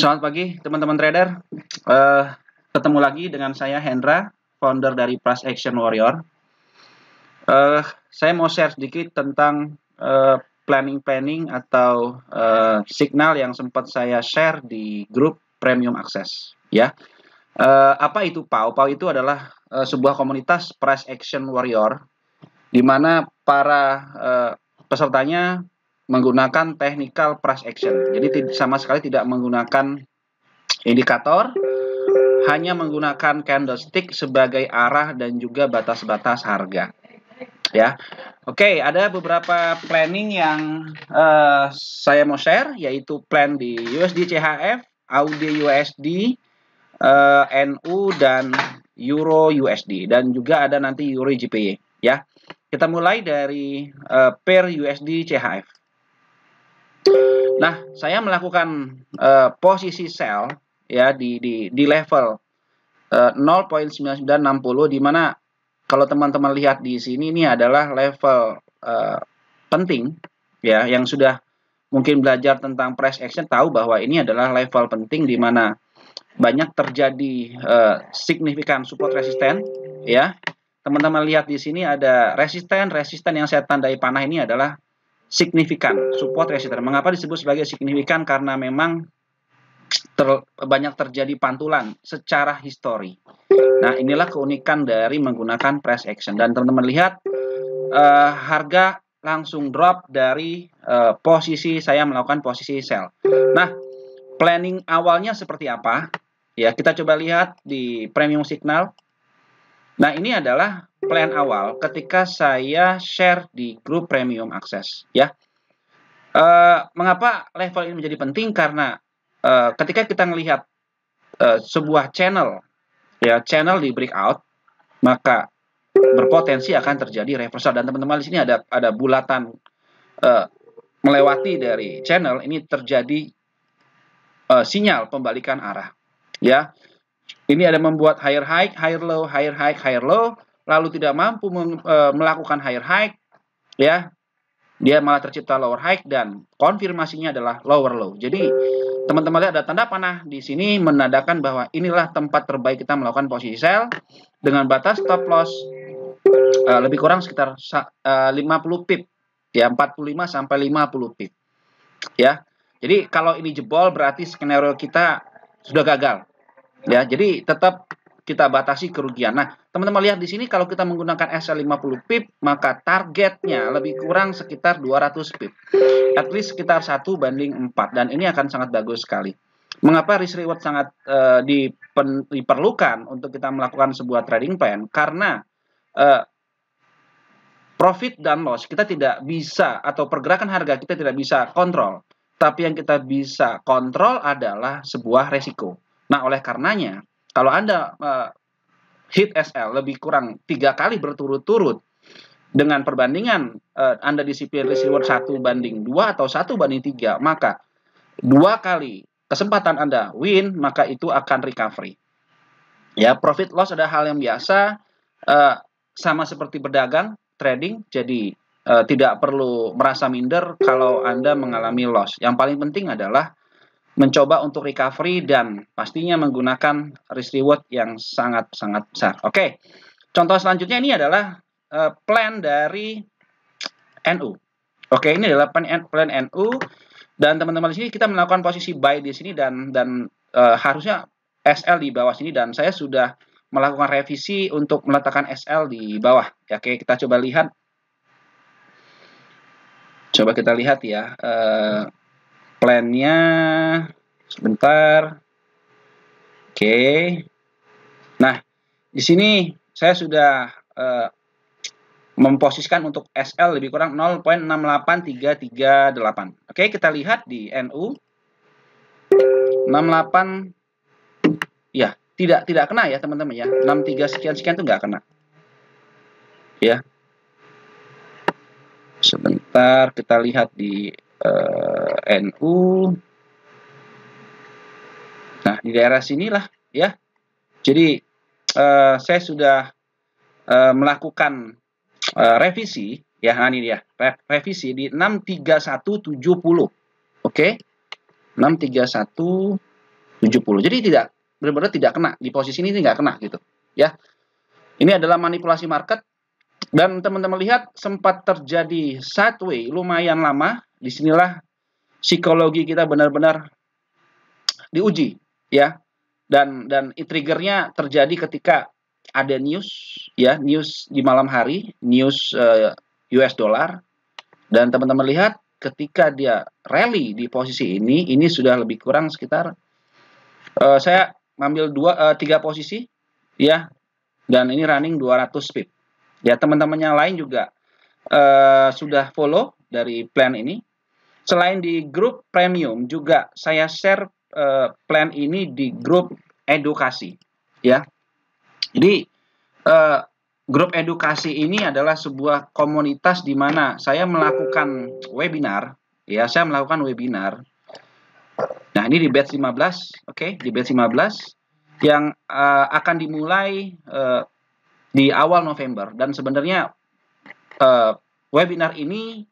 Selamat pagi teman-teman trader. Uh, ketemu lagi dengan saya Hendra, founder dari Price Action Warrior. Uh, saya mau share sedikit tentang eh, planning planning-planning atau uh, signal yang sempat saya share di grup Premium Access. Ya, uh, apa itu PAU? PAU itu adalah uh, sebuah komunitas Price Action Warrior, di mana para uh, pesertanya menggunakan technical price action. Jadi sama sekali tidak menggunakan indikator, hanya menggunakan candlestick sebagai arah dan juga batas-batas harga. Ya, oke, okay, ada beberapa planning yang uh, saya mau share, yaitu plan di USD CHF, AUD USD, uh, eh, NU dan Euro USD dan juga ada nanti Euro JPY. Ya, kita mulai dari uh, pair USD CHF. Nah, saya melakukan uh, posisi sell ya di di di level eh, uh, 0.9960 di mana kalau teman-teman lihat di sini ini adalah level uh, penting ya yang sudah mungkin belajar tentang price action tahu bahwa ini adalah level penting di mana banyak terjadi uh, signifikan support resisten ya teman-teman lihat di sini ada resisten resisten yang saya tandai panah ini adalah signifikan support ya, resistor. Mengapa disebut sebagai signifikan? Karena memang ter, banyak terjadi pantulan secara histori. Nah, inilah keunikan dari menggunakan press action. Dan teman-teman lihat uh, harga langsung drop dari uh, posisi saya melakukan posisi sell. Nah, planning awalnya seperti apa? Ya, kita coba lihat di premium signal. Nah, ini adalah plan awal ketika saya share di grup premium akses, ya. E, mengapa level ini menjadi penting karena e, ketika kita melihat e, sebuah channel ya channel di breakout maka berpotensi akan terjadi reversal dan teman-teman di sini ada ada bulatan melewati dari channel ini terjadi sinyal pembalikan arah ya. Ini ada membuat higher high, higher low, higher high, higher low lalu tidak mampu e, melakukan higher high, ya, dia malah tercipta lower high dan konfirmasinya adalah lower low. Jadi teman-teman lihat ada tanda panah di sini menandakan bahwa inilah tempat terbaik kita melakukan posisi sell dengan batas stop loss e, lebih kurang sekitar e, 50 pip ya 45 sampai 50 pip ya. Jadi kalau ini jebol berarti skenario kita sudah gagal ya. Jadi tetap kita batasi kerugian. Nah, teman-teman lihat di sini kalau kita menggunakan SL50 pip, maka targetnya lebih kurang sekitar 200 pip. At least sekitar 1 banding 4 dan ini akan sangat bagus sekali. Mengapa risk reward sangat uh, dipen, diperlukan untuk kita melakukan sebuah trading plan? Karena uh, profit dan loss kita tidak bisa atau pergerakan harga kita tidak bisa kontrol. Tapi yang kita bisa kontrol adalah sebuah resiko. Nah, oleh karenanya kalau Anda uh, hit SL lebih kurang tiga kali berturut-turut dengan perbandingan uh, Anda disiplin risk reward 1 banding 2 atau 1 banding 3, maka dua kali kesempatan Anda win, maka itu akan recovery. Ya, profit loss adalah hal yang biasa uh, sama seperti berdagang, trading, jadi uh, tidak perlu merasa minder kalau Anda mengalami loss. Yang paling penting adalah mencoba untuk recovery dan pastinya menggunakan risk reward yang sangat-sangat besar. Oke, okay. contoh selanjutnya ini adalah uh, plan dari NU. Oke, okay, ini adalah plan, plan NU dan teman-teman di sini kita melakukan posisi buy di sini dan dan uh, harusnya SL di bawah sini dan saya sudah melakukan revisi untuk meletakkan SL di bawah. Ya, oke, okay, kita coba lihat. Coba kita lihat ya. Uh, plannya sebentar. Oke. Nah, di sini saya sudah uh, memposisikan untuk SL lebih kurang 0.68338. Oke, kita lihat di NU 68 ya, tidak tidak kena ya teman-teman ya. 63 sekian sekian itu nggak kena. Ya. Sebentar kita lihat di uh, NU. Nah, di daerah sinilah ya. Jadi uh, saya sudah uh, melakukan uh, revisi ya nah ini dia revisi di 63170. Oke. Okay? 63170. Jadi tidak benar-benar tidak kena di posisi ini tidak kena gitu ya. Ini adalah manipulasi market dan teman-teman lihat sempat terjadi sideways lumayan lama. Disinilah psikologi kita benar-benar diuji ya dan dan triggernya terjadi ketika ada news ya news di malam hari news uh, eh, US dollar dan teman-teman lihat ketika dia rally di posisi ini ini sudah lebih kurang sekitar uh, saya ngambil dua uh, tiga posisi ya dan ini running 200 pip ya teman-teman yang lain juga uh, sudah follow dari plan ini Selain di grup premium juga saya share uh, plan ini di grup edukasi ya. Jadi uh, grup edukasi ini adalah sebuah komunitas di mana saya melakukan webinar ya, saya melakukan webinar. Nah, ini di batch 15, oke, okay? di batch 15 yang uh, akan dimulai uh, di awal November dan sebenarnya uh, webinar ini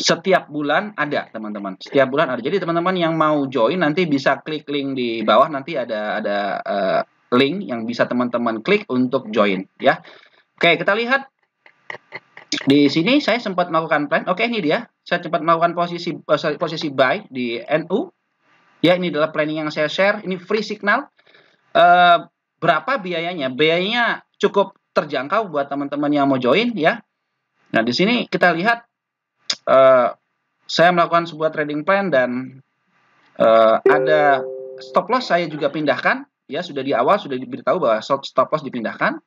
setiap bulan ada teman-teman setiap bulan ada jadi teman-teman yang mau join nanti bisa klik link di bawah nanti ada ada uh, link yang bisa teman-teman klik untuk join ya oke kita lihat di sini saya sempat melakukan plan oke ini dia saya sempat melakukan posisi uh, posisi buy di NU ya ini adalah planning yang saya share ini free signal uh, berapa biayanya biayanya cukup terjangkau buat teman-teman yang mau join ya nah di sini kita lihat Eh, saya melakukan sebuah trading plan dan uh, ada stop loss saya juga pindahkan ya sudah di awal sudah diberitahu bahwa stop loss dipindahkan.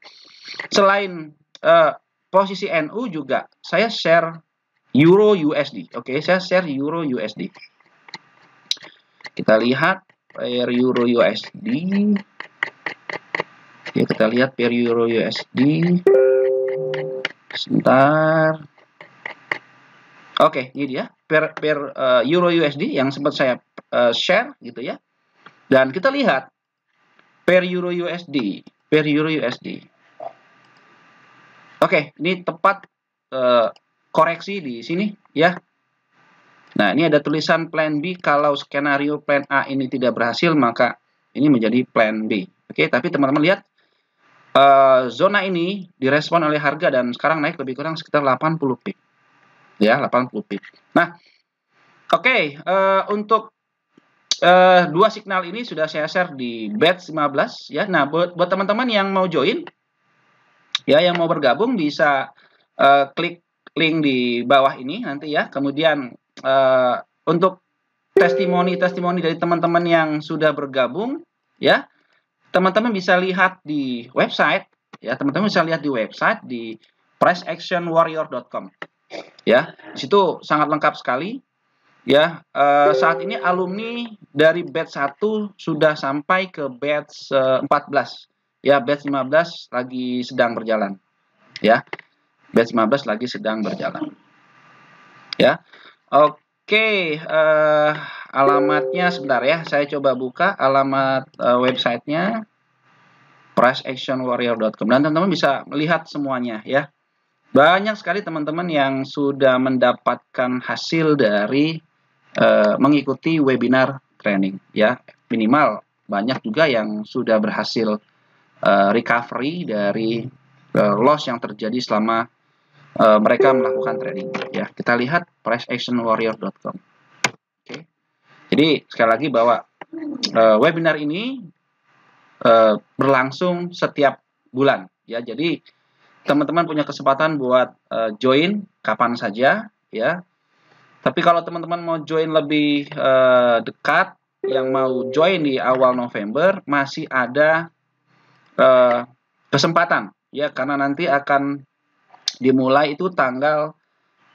Selain uh, posisi NU juga saya share euro USD. Oke, okay, saya share euro USD. Kita lihat pair euro USD. Ya, kita lihat pair euro USD. Sebentar. Oke, okay, ini dia per per uh, euro USD yang sempat saya uh, share gitu ya. Dan kita lihat per euro USD, per euro USD. Oke, okay, ini tepat uh, koreksi di sini ya. Nah, ini ada tulisan plan B kalau skenario plan A ini tidak berhasil maka ini menjadi plan B. Oke, okay, tapi teman-teman lihat uh, zona ini direspon oleh harga dan sekarang naik lebih kurang sekitar 80 pip ya 80 pip. Nah, oke okay, uh, eh, untuk uh, dua signal ini sudah saya share di batch 15 ya. Nah, buat buat teman-teman yang mau join ya yang mau bergabung bisa uh, klik link di bawah ini nanti ya. Kemudian uh, untuk testimoni-testimoni dari teman-teman yang sudah bergabung ya. Teman-teman bisa lihat di website ya, teman-teman bisa lihat di website di pressactionwarrior.com ya di situ sangat lengkap sekali ya uh, saat ini alumni dari batch 1 sudah sampai ke batch uh, eh, 14 ya batch 15 lagi sedang berjalan ya batch 15 lagi sedang berjalan ya oke okay. uh, eh, alamatnya sebentar ya saya coba buka alamat uh, websitenya priceactionwarrior.com dan teman-teman bisa melihat semuanya ya banyak sekali teman-teman yang sudah mendapatkan hasil dari uh, mengikuti webinar training ya. Minimal banyak juga yang sudah berhasil uh, recovery dari uh, loss yang terjadi selama uh, mereka melakukan trading ya. Kita lihat priceactionwarrior.com. Jadi sekali lagi bahwa uh, webinar ini uh, berlangsung setiap bulan ya. Jadi teman-teman punya kesempatan buat uh, join kapan saja ya. Tapi kalau teman-teman mau join lebih uh, dekat, yang mau join di awal November masih ada uh, kesempatan ya karena nanti akan dimulai itu tanggal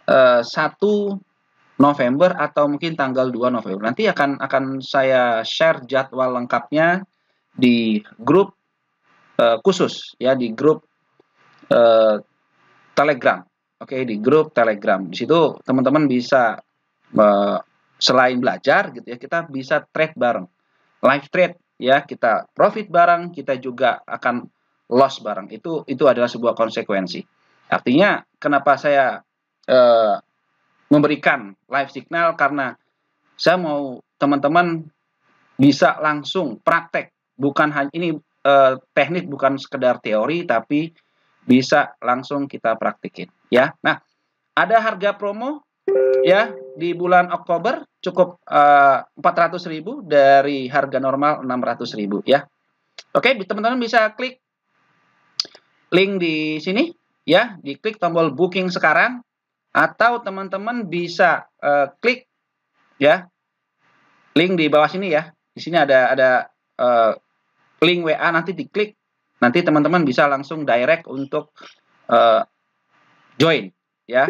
uh, 1 November atau mungkin tanggal 2 November. Nanti akan akan saya share jadwal lengkapnya di grup uh, khusus ya di grup Eh, Telegram. Oke, okay, di grup Telegram. Di situ teman-teman bisa eh, selain belajar gitu ya, kita bisa trade bareng. Live trade ya, kita profit bareng, kita juga akan loss bareng. Itu itu adalah sebuah konsekuensi. Artinya kenapa saya eh, memberikan live signal karena saya mau teman-teman bisa langsung praktek bukan hanya ini eh, teknik bukan sekedar teori tapi bisa langsung kita praktikin ya. Nah, ada harga promo ya di bulan Oktober cukup uh, eh, 400.000 dari harga normal 600.000 ya. Oke, teman-teman bisa klik link di sini ya, diklik tombol booking sekarang atau teman-teman bisa uh, klik ya link di bawah sini ya. Di sini ada ada uh, link WA nanti diklik Nanti teman-teman bisa langsung direct untuk uh, join ya.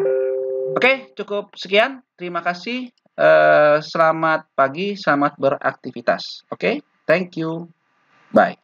Oke, okay, cukup sekian. Terima kasih. Uh, selamat pagi, selamat beraktivitas. Oke, okay? thank you. Bye.